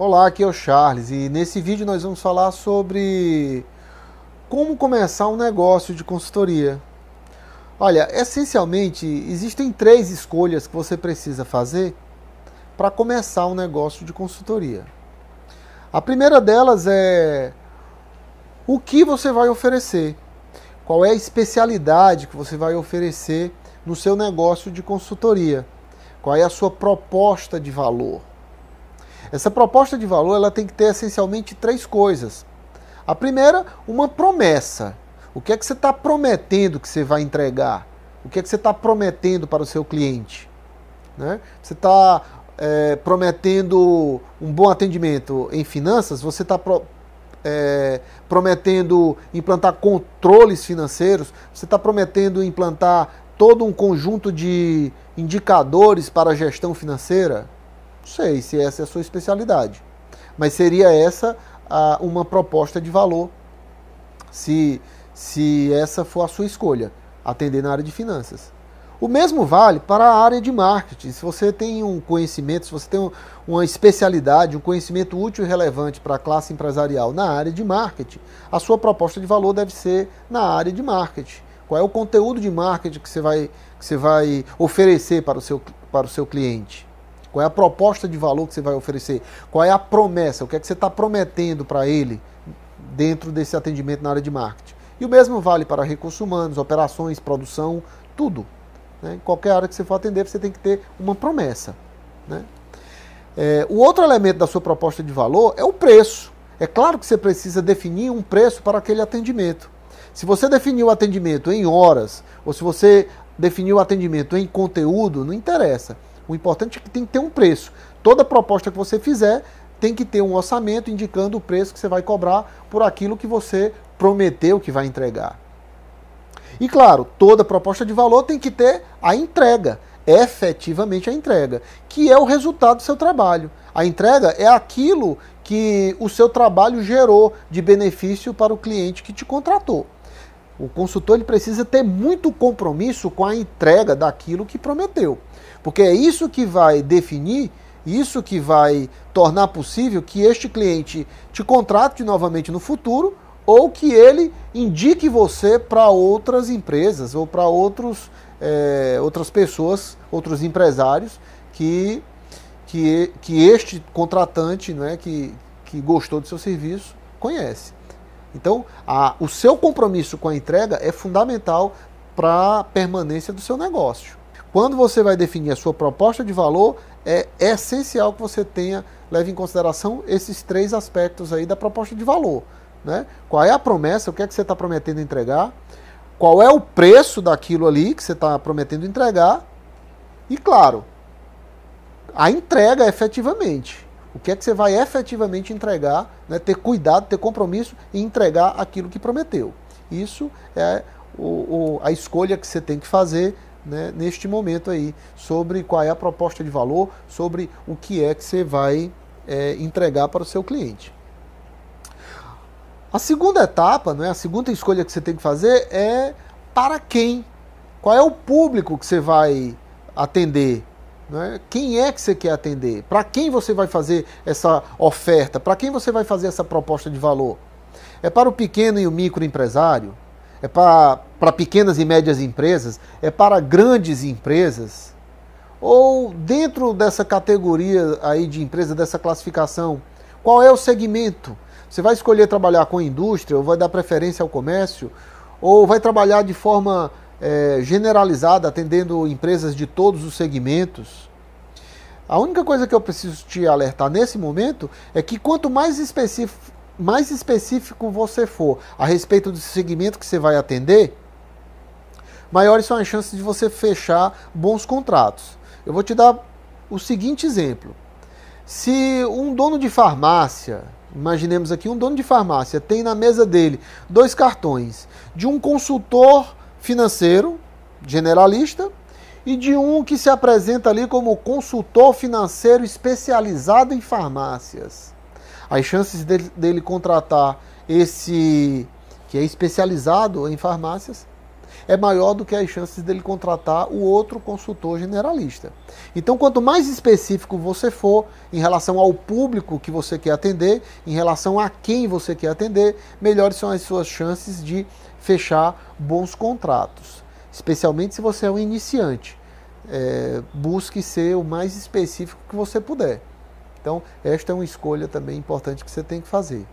Olá, aqui é o Charles e nesse vídeo nós vamos falar sobre como começar um negócio de consultoria. Olha, essencialmente existem três escolhas que você precisa fazer para começar um negócio de consultoria. A primeira delas é o que você vai oferecer, qual é a especialidade que você vai oferecer no seu negócio de consultoria, qual é a sua proposta de valor. Essa proposta de valor ela tem que ter essencialmente três coisas. A primeira, uma promessa. O que é que você está prometendo que você vai entregar? O que é que você está prometendo para o seu cliente? Né? Você está é, prometendo um bom atendimento em finanças? Você está pro, é, prometendo implantar controles financeiros? Você está prometendo implantar todo um conjunto de indicadores para a gestão financeira? sei se essa é a sua especialidade. Mas seria essa a, uma proposta de valor, se, se essa for a sua escolha, atender na área de finanças. O mesmo vale para a área de marketing. Se você tem um conhecimento, se você tem um, uma especialidade, um conhecimento útil e relevante para a classe empresarial na área de marketing, a sua proposta de valor deve ser na área de marketing. Qual é o conteúdo de marketing que você vai, que você vai oferecer para o seu, para o seu cliente? Qual é a proposta de valor que você vai oferecer? Qual é a promessa? O que é que você está prometendo para ele dentro desse atendimento na área de marketing? E o mesmo vale para recursos humanos, operações, produção, tudo. Né? Em qualquer área que você for atender, você tem que ter uma promessa. Né? É, o outro elemento da sua proposta de valor é o preço. É claro que você precisa definir um preço para aquele atendimento. Se você definiu o atendimento em horas, ou se você definiu o atendimento em conteúdo, não interessa. O importante é que tem que ter um preço. Toda proposta que você fizer tem que ter um orçamento indicando o preço que você vai cobrar por aquilo que você prometeu que vai entregar. E claro, toda proposta de valor tem que ter a entrega, efetivamente a entrega, que é o resultado do seu trabalho. A entrega é aquilo que o seu trabalho gerou de benefício para o cliente que te contratou. O consultor ele precisa ter muito compromisso com a entrega daquilo que prometeu, porque é isso que vai definir, isso que vai tornar possível que este cliente te contrate novamente no futuro ou que ele indique você para outras empresas ou para outros é, outras pessoas, outros empresários que que, que este contratante, né, que, que gostou do seu serviço, conhece. Então, a, o seu compromisso com a entrega é fundamental para a permanência do seu negócio. Quando você vai definir a sua proposta de valor, é, é essencial que você tenha, leve em consideração esses três aspectos aí da proposta de valor. Né? Qual é a promessa, o que é que você está prometendo entregar, qual é o preço daquilo ali que você está prometendo entregar, e claro, a entrega efetivamente. O que é que você vai efetivamente entregar, né, ter cuidado, ter compromisso e entregar aquilo que prometeu. Isso é o, o, a escolha que você tem que fazer né, neste momento aí, sobre qual é a proposta de valor, sobre o que é que você vai é, entregar para o seu cliente. A segunda etapa, né, a segunda escolha que você tem que fazer é para quem? Qual é o público que você vai atender? Né? Quem é que você quer atender? Para quem você vai fazer essa oferta? Para quem você vai fazer essa proposta de valor? É para o pequeno e o microempresário? É para, para pequenas e médias empresas? É para grandes empresas? Ou dentro dessa categoria aí de empresa, dessa classificação, qual é o segmento? Você vai escolher trabalhar com indústria, ou vai dar preferência ao comércio, ou vai trabalhar de forma é, generalizada, atendendo empresas de todos os segmentos. A única coisa que eu preciso te alertar nesse momento é que quanto mais específico, mais específico você for a respeito do segmento que você vai atender, maiores são as chances de você fechar bons contratos. Eu vou te dar o seguinte exemplo. Se um dono de farmácia, imaginemos aqui, um dono de farmácia tem na mesa dele dois cartões de um consultor financeiro generalista e de um que se apresenta ali como consultor financeiro especializado em farmácias. As chances dele, dele contratar esse que é especializado em farmácias é maior do que as chances dele contratar o outro consultor generalista. Então, quanto mais específico você for em relação ao público que você quer atender, em relação a quem você quer atender, melhores são as suas chances de fechar bons contratos, especialmente se você é um iniciante. É, busque ser o mais específico que você puder. Então, esta é uma escolha também importante que você tem que fazer.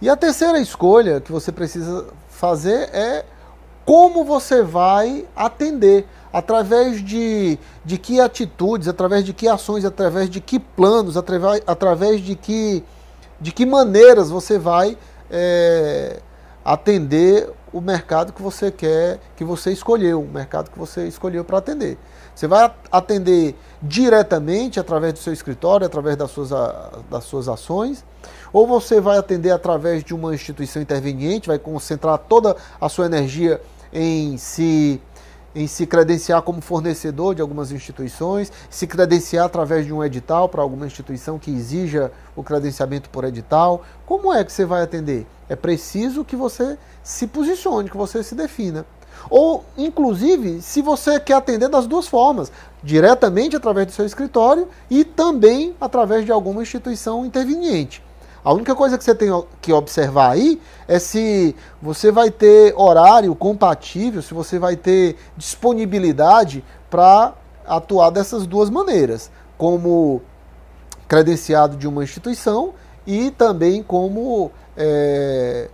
E a terceira escolha que você precisa fazer é como você vai atender, através de, de que atitudes, através de que ações, através de que planos, através, através de, que, de que maneiras você vai é, atender o mercado que você quer, que você escolheu, o mercado que você escolheu para atender. Você vai atender diretamente através do seu escritório, através das suas, das suas ações, ou você vai atender através de uma instituição interveniente, vai concentrar toda a sua energia em se em se credenciar como fornecedor de algumas instituições, se credenciar através de um edital para alguma instituição que exija o credenciamento por edital. Como é que você vai atender? É preciso que você se posicione, que você se defina. Ou, inclusive, se você quer atender das duas formas, diretamente através do seu escritório e também através de alguma instituição interveniente. A única coisa que você tem que observar aí é se você vai ter horário compatível, se você vai ter disponibilidade para atuar dessas duas maneiras, como credenciado de uma instituição e também como é,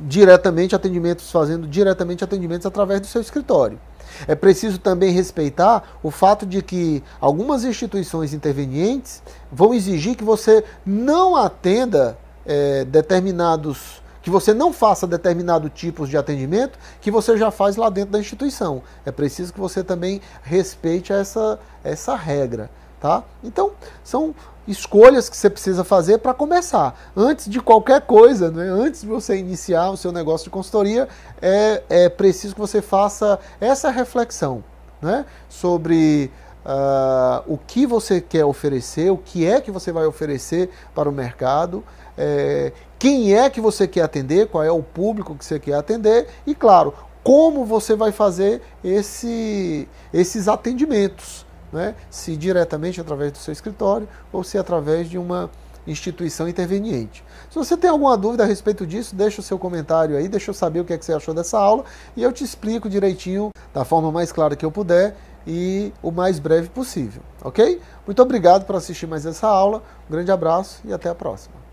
diretamente atendimentos, fazendo diretamente atendimentos através do seu escritório. É preciso também respeitar o fato de que algumas instituições intervenientes vão exigir que você não atenda é, determinados que você não faça determinado tipos de atendimento que você já faz lá dentro da instituição. É preciso que você também respeite essa, essa regra. Tá? Então, são escolhas que você precisa fazer para começar. Antes de qualquer coisa, né? antes de você iniciar o seu negócio de consultoria, é, é preciso que você faça essa reflexão né? sobre uh, o que você quer oferecer, o que é que você vai oferecer para o mercado, é, quem é que você quer atender, qual é o público que você quer atender e, claro, como você vai fazer esse, esses atendimentos né? se diretamente através do seu escritório ou se através de uma instituição interveniente. Se você tem alguma dúvida a respeito disso, deixa o seu comentário aí, deixa eu saber o que, é que você achou dessa aula e eu te explico direitinho, da forma mais clara que eu puder e o mais breve possível, ok? Muito obrigado por assistir mais essa aula, um grande abraço e até a próxima.